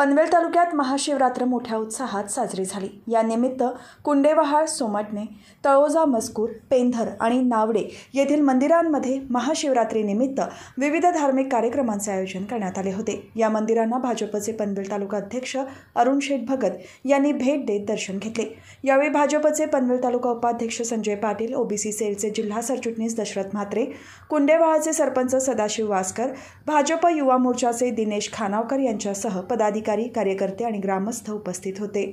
पनवेल तालुक्यात महाशिवरात्र मोठ्या उत्साहात साजरी झाली या निमित्त कुंडेवहाळ सोमटणे तळोजा मजकूर पेंधर आणि नावडे येथील मंदिरांमध्ये महाशिवरात्रीनिमित्त विविध धार्मिक कार्यक्रमांचे आयोजन करण्यात आले होते या मंदिरांना भाजपचे पनवेल तालुका अध्यक्ष अरुण शेठ भगत यांनी भेट देत दर्शन घेतले यावेळी भाजपचे पनवेल तालुका उपाध्यक्ष संजय पाटील ओबीसी सेलचे जिल्हा सरचिटणीस दशरथ म्हात्रे कुंडेवहाळचे सरपंच सदाशिव वासकर भाजप युवा मोर्चाचे दिनेश खानावकर यांच्यासह पदाधिकारी अधिकारी कार्यकर्ते आणि ग्रामस्थ उपस्थित होते